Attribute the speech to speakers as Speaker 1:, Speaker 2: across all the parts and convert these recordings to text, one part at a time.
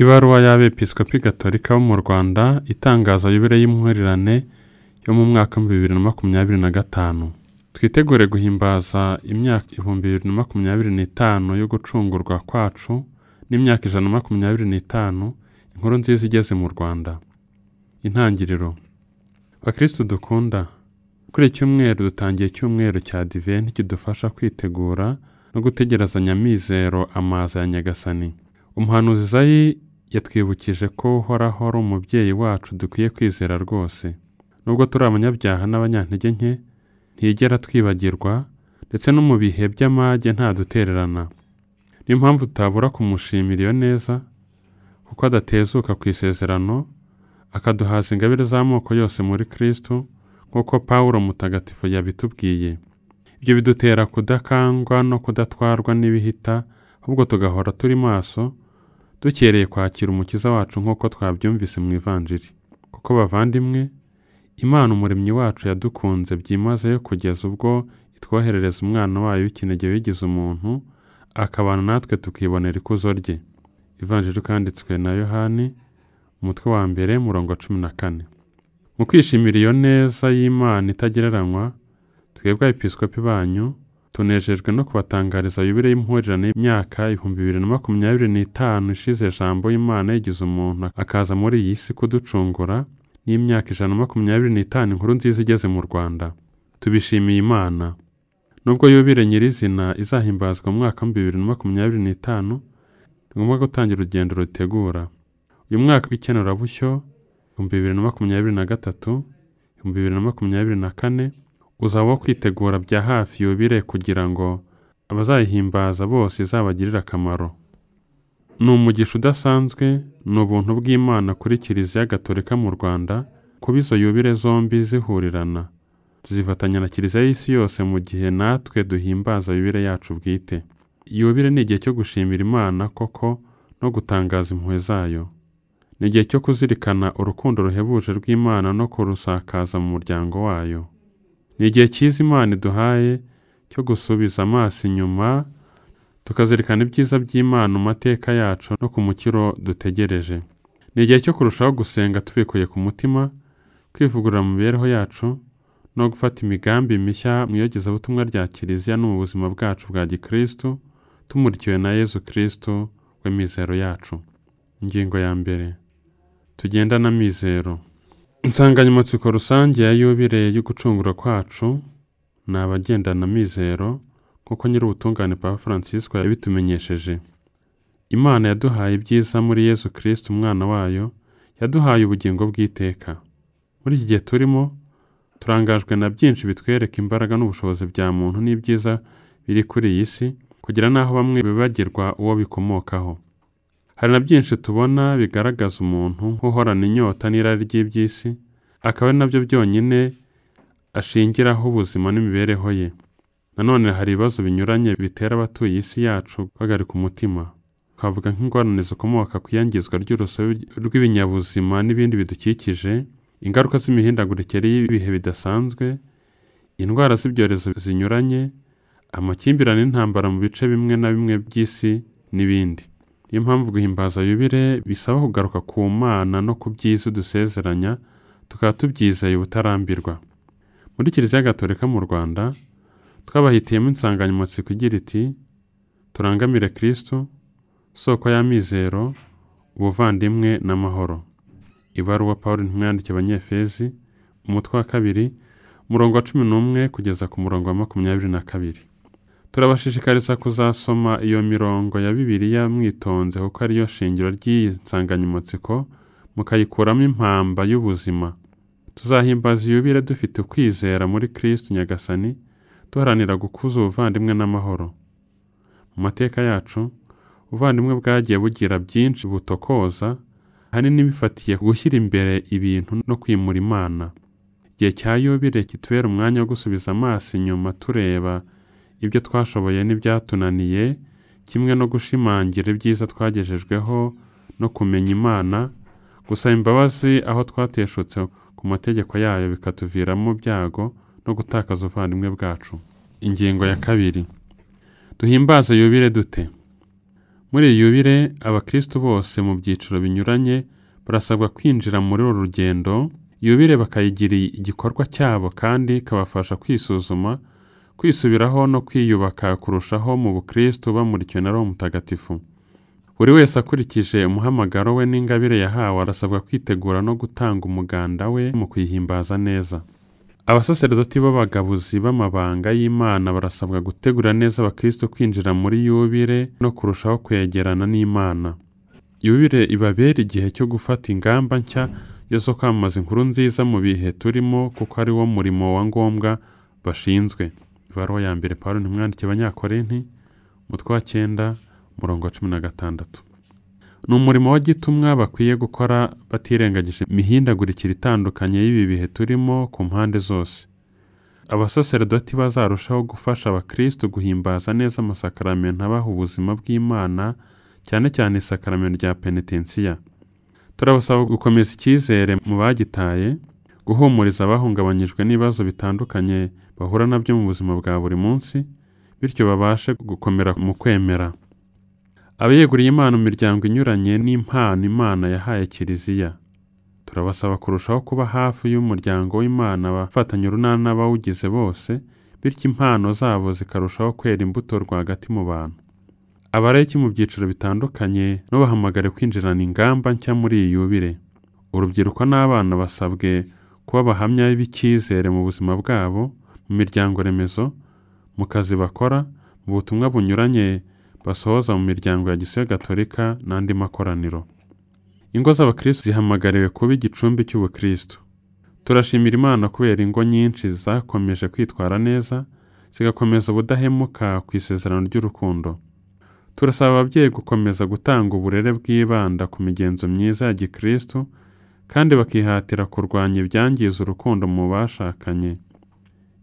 Speaker 1: ibaruwa y'abepiskopi gatolika bo mu rwanda itangaza yubire y'impurirane yo mu mwaka w'ibihumbi bibiri na makumyabiri na gatanu twitegure guhimbaza imyaka ibihumbi bibiri na makumyabiri n'itanu yo gucungurwa kwacu n'imyaka ijana na makumyabiri n'itanu inkuru nziza igeze mu rwanda intangiriro bakirisitu dukunda kuri iki cyumweru dutangiye icyumweru cya diventi kidufasha kwitegura no gutegerezanya amizero amazi ya nyagasani umuhanuzi zayi yatwibukije ko uhoraho ari umubyeyi wacu dukwiye kwizera rwose nubwo turi abanyabyaha n'abanyantege nke ntigera twibagirwa ndetse no mu bihe by'amage ntadutererana niyo mpamvu tutabura kumushimira iyo neza kuko adatezuka ku isezerano akaduhaza ingabire z'amoko yose muri kirisitu nk'uko paul mutagatifu yabitubwiye ibyo bidutera kudakangwa no kudatwarwa n'ibihita ahubwo tugahora turi maso dukereye kwakira umukiza wacu nk'uko twabyumvise mu ivanjiri kuko bavandimwe imana umuremyi wacu yadukunze byimazeyo kugeza ubwo itwoherereza umwana wayo w'ikinege wigize umuntu akabana natwe tukibonera ikuzo rye ivanjiri kanditswe na yohani umutwe wa mbere murongo cumi na kane mu kwishimira iyo neza y'imana itagereranywa twebwe episikopi banyu tunejejwe no kubatangariza yubire y'impurirane y'imyaka ibihumbi bibiri na makumyabiri n'itanu ishize jambo y'imana yigize umuntu akaza muri iyi si kuducungura n'imyaka ijana na makumyabiri n'itanu inkuru nziza igeze mu rwanda tubishimiye imana nubwo yubire nyirizina izahimbazwa mu mwaka w'ibihumbi bibiri na makumyabiri n'itanu ni ngombwa gutangira urugendo rutegura uyu mwaka w'ikenurabushyo ibihumbi bibiri na makumyabiri na gatatu ibihumbi bibiri na makumyabiri na kane uzaba wo kwitegura bya hafi yubire kugira ngo abazayihimbaza bose izabagirire akamaro ni umugisha udasanzwe ni ubuntu bw'imana kuri kiliziya gatolika mu rwanda kuba izo yubire zombi zihurirana tuzifatanya na kiliziya y'isi yose mu gihe natwe duhimbaza yubire yacu bwite yubire ni igihe cyo gushimira imana koko no gutangaza impuhwe zayo ni igihe cyo kuzirikana urukundo ruhebuje rw'imana no kurusakaza mu muryango wayo ni igihe cyiza imana iduhaye cyo gusubiza amaso inyuma tukazirikana ibyiza by'imana mu mateka yacu no ku mukiro dutegereje ni igihe cyo kurushaho gusenga tubikuye ku mutima kwivugurura mu mibereho yacu no gufata imigambi mishya mu iyogezabutumwa rya kiliziya no mu buzima bwacu bwa gikirisitu tumurikiwe na yezu kirisitu w'imizero yacu ingingo ya mbere tugendana amizero insanganyamatsiko rusange ya yubire yo gucungura kwacu ni abagendana amizero nk'uko nyir'ubutungane papa francisco yabitumenyesheje imana yaduhaye ibyiza muri yezu kirisiti umwana wayo yaduhaye ubugingo bw'iteka muri iki gihe turimo turangajwe na byinshi bitwereka imbaraga n'ubushobozi bya muntu n'ibyiza biri kuri iyi si kugira n'aho bamwe bibagirwa uwo bikomokaho Hari na byinshi tubona bigaragaza umuntu uhorana inyota n'irari ry'iby'isi, akaba ari nabyo byonyine ashingiraho ubuzima n'imibereho ye. Nanone hari ibibazo binyuranye bitera abatuye isi yacu guhagarika umutima. Twavuga nk'ingorane zikomoka ku iyangizwa ry'urusobe rw'ibinyabuzima n'ibindi bidukikije, ingaruka z'imihindagurikire y'ibihe bidasanzwe, indwara z'ibyorezo zinyuranye, amakimbirane n'intambara mu bice bimwe na bimwe by'isi n'ibindi. niyo mpamvu guhimbaza yubire bisaba kugaruka ku mana no ku byiza dusezeranya tukaba tubyizeye ubutarambirwa muri kiliziya gatolika mu rwanda twabahitiyemo insanganyamatsiko igira iti turangamire kirisitu soko y'amizero ubuvandimwe n'amahoro ibaruwa paul ntimwandikiye abanyefezi umutwe wa kabiri umurongo wa cumi n'umwe kugeza ku murongo wa makumyabiri na kabiri turabashishikariza kuzasoma iyo mirongo ya bibiliya mwitonze kuko ariyo shingiro ry'iyi nsanganyamatsiko mukayikuramo impamba y'ubuzima tuzahimbaza iyubire dufite ukwizera muri kirisitu nyagasani duharanira gukuza ubuvandimwe n'amahoro mu mateka yacu ubuvandimwe bwagiye bugira byinshi butokoza ahanini bifatiye gushyira imbere ibintu no kwimura imana igihe cya yubire kitubera umwanya wo gusubiza amaso inyuma tureba ibyo twashoboye n'ibyatunaniye kimwe no gushimangira ibyiza twagejejweho no kumenya imana gusaba imbabazi aho twateshutse ku mategeko yayo bikatuviramo byago no gutakaza ubuvandimwe bwacu ingingo ya kabiri Duhimbaza yubire dute muri iyi yubire abakristo bose mu byiciro binyuranye barasabwa kwinjira muri uru rugendo yubire bakayigira igikorwa cyabo kandi ikabafasha kwisuzuma kwisubiraho no kwiyubaka kurushaho mu bukristo bamurikiwe na roho mutagatifu buri wese akurikije umuhamagaro we n'ingabire yahawe arasabwa kwitegura no gutanga umuganda we mu kuyihimbaza neza abasaserdoti b'abagabuzi b'amabanga y'imana barasabwa gutegura neza abakristo kwinjira muri yubire no kurushaho kwegerana n'imana yubire ibabera igihe cyo gufata ingamba nshya yo zo kwamamaza inkuru nziza mu bihe turimo kuko ari wo murimo wa ngombwa bashinzwe ibaruwa ya mbere paul ntimwandike abanyakorinti umutwe wa cyenda umurongo wa cumi na gatandatu ni umurimo wa gitumwa bakwiye gukora batirengagije imihindagurikire itandukanye y'ibi bihe turimo ku mpande zose abasaseredoti bazarushaho gufasha abakirisitu guhimbaza neza amasakaramentu abaha ubuzima bw'imana cyane cyane isakaramento rya penetensiya turabasaba gukomeza icyizere mu bagitaye guhumuriza abahungabanyijwe n'ibibazo bitandukanye bahura nabyo mu buzima bwa buri munsi bityo babashe gukomera mu kwemera abiyeguriye impano mu miryango inyuranye n'impano imana yahaye kiliziya turabasaba kurushaho kuba hafi y'umuryango w'imana abafatanya urunana n'abawugize bose bityo impano zabo zikarushaho kwera imbuto rwagati mu bantu abareki mu byiciro bitandukanye n'ubahamagare kwinjirana ingamba nshya muri iyi yubire urubyiruko n'abana basabwe kuba bahamya b'icyizere mu buzima bwabo mu miryango remezo mu kazi bakora mu butumwa bunyuranye basohoza mu miryango ya gisiyo gatolika n'andi makoraniro ingo z'abakirisitu zihamagariwe kuba igicumbi cy'ubukirisitu turashimira imana kubera ingo nyinshi zakomeje kwitwara neza zigakomeza ubudahemuka ku isezerano ry'urukundo turasaba ababyeyi gukomeza gutanga uburere bwibanda ku migenzo myiza ya gikirisitu kandi bakihatira kurwanya ibyangiza urukundo mu bashakanye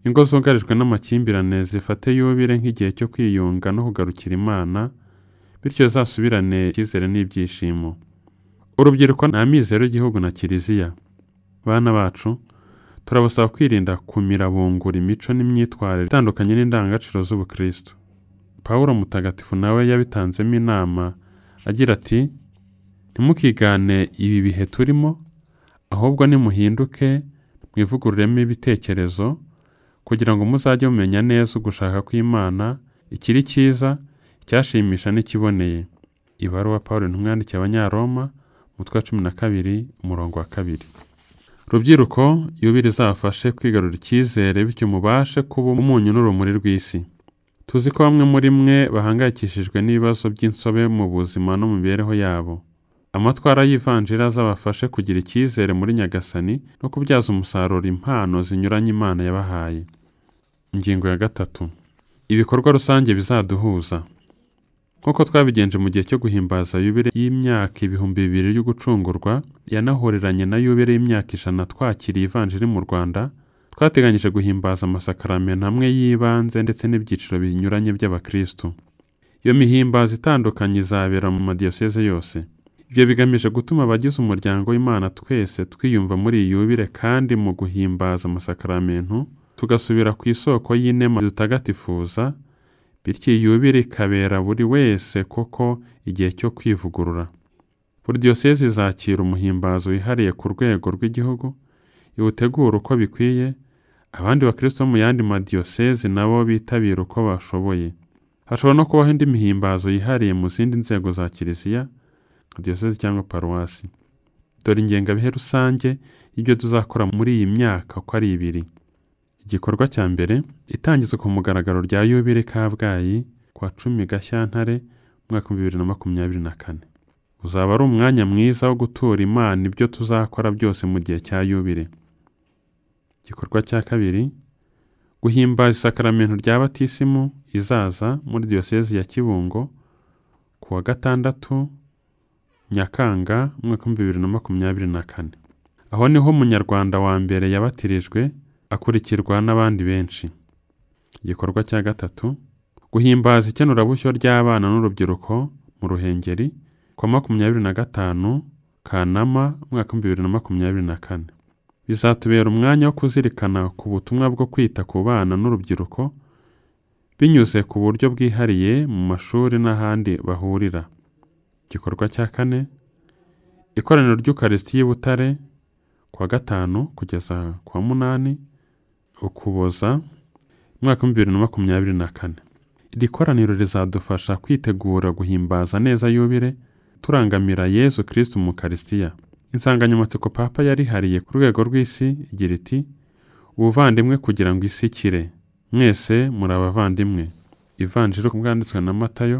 Speaker 1: ingo zugarijwe n'amakimbirane zifate yubire nk'igihe cyo kwiyunga no kugarukira imana bityo zasubirane icyizere n'ibyishimo urubyiruko ni amizero y'igihugu na kiliziya bana bacu turabasaba kwirinda kumirabungura imico n'imyitwarire itandukanye n'indangagaciro z'ubukristo paul mutagatifu nawe yabitanzemo inama agira ati ntimukigane ibi bihe turimo ahubwo nimuhinduke mwivugururemo ibitekerezo kugira ngo muzajye mumenya neza ugushaka kw'imana ikiri cyiza icyashimisha n'ikiboneye ibaruwa paul intumwa abanyaroma umutwe wa cumi na kabiri umurongo wa kabiri rubyiruko yubire izabafashe kwigarura icyizere bityo mubashe kuba umunyu n'urumuri rw'isi tuzi ko bamwe muri mwe bahangayikishijwe n'ibibazo by'insobe mu buzima no mu mibereho yabo amatwara y'ivanjira azabafashe kugira icyizere muri nyagasani no kubyaza umusaruro impano zinyuranye imana yabahaye ingingo ya gatatu ibikorwa rusange bizaduhuza nk'uko twabigenje mu gihe cyo guhimbaza yubire y'imyaka ibihumbi bibiri yo gucungurwa yanahoreranye na yubire y'imyaka ijana twakiriye ivanjiri mu rwanda twateganyije guhimbaza amasakaramentu amwe y'ibanze ndetse n'ibyiciro binyuranye by'abakirisitu iyo mihimbaza itandukanye izabera mu madiyoseze yose ibyo bigamije gutuma abagize umuryango w'imana twese twiyumva muri iyi yubire kandi mu guhimbaza amasakaramentu tugasubira ku isoko y'inema dutagatifuza bityo yubire ikabera buri wese koko igihe cyo kwivugurura buri diyosezi izakira umuhimbazo wihariye ku rwego rw'igihugu iwutegura uko bikwiye abandi bakirisito mu yandi madiyoseze nabo bitabira uko bashoboye hashobora no kubaho indi mihimbazo yihariye mu zindi nzego za kiliziya nka diyoseze cyangwa paruwasi dore ingengabihe rusange y'ibyo tuzakora muri iyi myaka uko ari ibiri igikorwa cya mbere itangizwa ku mugaragaro rya yubire kabgayi kwa cumi gashyantare umwaka wa bibiri na makumyabiri na kane uzaba ari umwanya mwiza wo gutura imana ibyo tuzakora byose mu gihe cya yubire igikorwa cya kabiri guhimbaza isakaramento rya batisimu izaza muri diyosezi ya kibungo ku wa gatandatu nyakanga umwaka wa bibiri na makumyabiri na kane aho niho umunyarwanda wa mbere yabatirijwe akurikirwa n'abandi benshi igikorwa cya gatatu guhimbaza ikenurabushyo ry'abana n'urubyiruko mu ruhengeri kwa makumyabiri na gatanu kanama umwaka w'ibihumbi bibiri na makumyabiri na kane bizatubera umwanya wo kuzirikana ku butumwa bwo kwita ku bana n'urubyiruko binyuze ku buryo bwihariye mu mashuri n'ahandi bahurira igikorwa cya kane ikoraniro ry'ukarisiti y'ubutare kuwa gatanu kugeza ku munani ukuboza mu mwaka wa bibiri na makumyabiri na kane iri koraniro rizadufasha kwitegura guhimbaza neza yubire turangamira yezu kirisiti mu karisitiya insanganyamatsiko papa yarihariye ku rwego rw'isi igira iti ubuvandimwe kugira ngo isi ikire mwese muri abavandimwe ivanjiri ku bwanditswe na matayo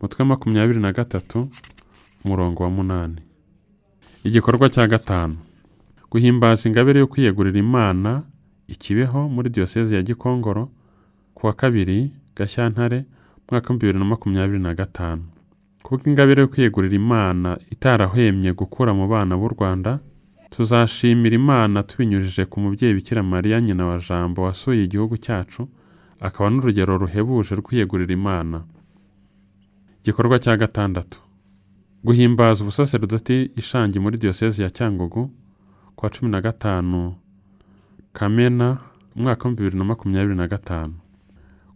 Speaker 1: mutwe makumyabiri na gatatu umurongo wa munani igikorwa cya gatanu guhimbaza ingabire yo kwiyegurira imana ikibeho muri Diyosezi ya Gikongoro ku wa kabiri Gashyantare mwaka w'ibihumbi bibiri na makumyabiri na gatanu kuko kubw'ingabire yo kwiyegurira imana itarahwemye gukura mu bana b'u rwanda tuzashimira imana tubinyujije ku mubyeyi bikira mariya nyina wa jambo wasuye igihugu cyacu akaba n'urugero ruhebuje rwiyegurira imana igikorwa cya gatandatu guhimbaza ubusaserdoti ishangi muri Diyosezi ya cyangugu ku cumi na gatanu kamena umwaka w'ibihumbi bibiri na makumyabiri na gatanu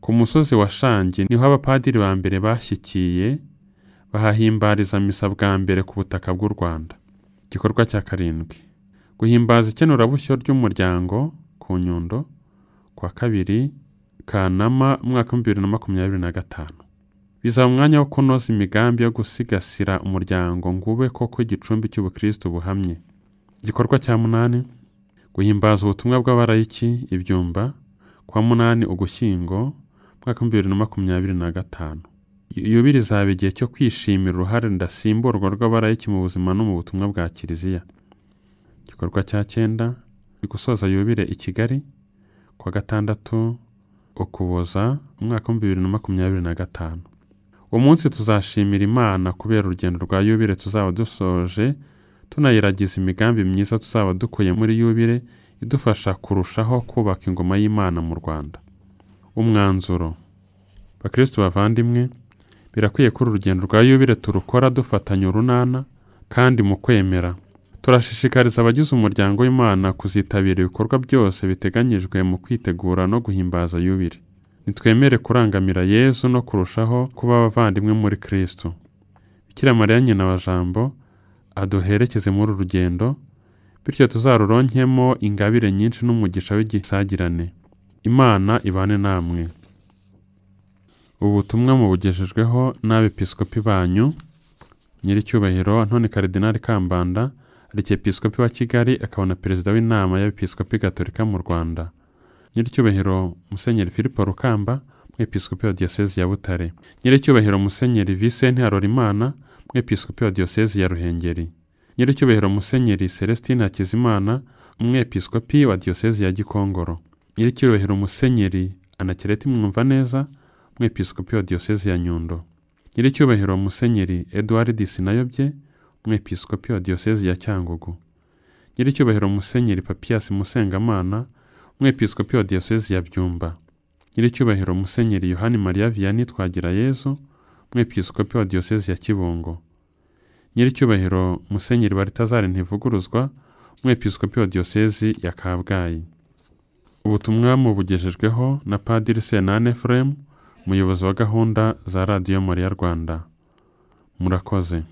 Speaker 1: ku musozi wa shangi niho abapadiri ba mbere bashyikiye bahahimbariza misa bwa mbere ku butaka bw'u rwanda igikorwa cya karindwi guhimbaza ikenurabushyo ry'umuryango ku nyundo kwa kabiri kanama umwaka w'ibihumbi bibiri na makumyabiri na gatanu bizaba umwanya wo kunoza imigambi yo gusigasira umuryango ngube koko igicumbi cy'ubukristo buhamye igikorwa cya munani guhimbaza ubutumwa bw'abarayiki ibyumba kwa munani ugushyingo umwaka w'ibihumbi bibiri na makumyabiri na gatanu iyo izaba igihe cyo kwishimira uruhare ndasimburwa rw'abarayiki mu buzima no mu butumwa bwa kiliziya igikorwa cya cyenda gusoza yubire i kigali kwa gatandatu ukuboza umwaka w'ibihumbi bibiri na makumyabiri na gatanu Umunsi tuzashimira imana kubera urugendo rwa yubire tuzaba dusoje tunayiragiza imigambi myiza tuzaba dukuye muri yubire idufasha kurushaho kubaka ingoma y'imana mu rwanda umwanzuro bakristo bavandimwe birakwiye ko uru rugendo rwa yubire turukora dufatanya urunana kandi mu kwemera turashishikariza abagize umuryango w'imana kuzitabira ibikorwa byose biteganyijwe mu kwitegura no guhimbaza yubire nitwemere kurangamira yezu no kurushaho kuba abavandimwe muri kristo bikira mariya nyina wa jambo aduherekeze muri uru rugendo bityo tuzaruronkemo ingabire nyinshi n'umugisha w'igisagirane imana ibane namwe ubutumwa mubugejejweho n'abepiskopi banyu nyiricyubahiro none karidinari kambanda arikepiskopi wa kigali akaba na perezida w'inama y'abepiskopi gatolika mu rwanda nyiricyubahiro musenyeri philippe rukamba umwepiskopi wa diyoseze ya butare nyiricyubahiro musenyeri visenti harorimana umwepiskopi wa diyosezi ya ruhengeri nyiricyubahiro musenyeri celestine hakizimana umwepiskopi wa diyosezi ya gikongoro nyiricyubahiro musenyeri anakireti mwumva neza umwepiskopi wa diyosezi ya nyundo nyiricyubahiro musenyeri eduard sinayobye umwepiskopi wa diyosezi ya cyangugu nyiricyubahiro musenyeri papiyasi musengamana umwepiskopi wa diyosezi ya byumba nyiricyubahiro musenyeri yohani mariya vianney twagirayezu umwepisikopi wa diyosezi ya kibungo nyiricyubahiro musenyeri baritazari ntivuguruzwa umwepisikopi wa diyosezi ya kabgayi ubutumwa mubugejejweho na padiri senane efuremu umuyobozi wa gahunda za radiyo mariya rwanda murakoze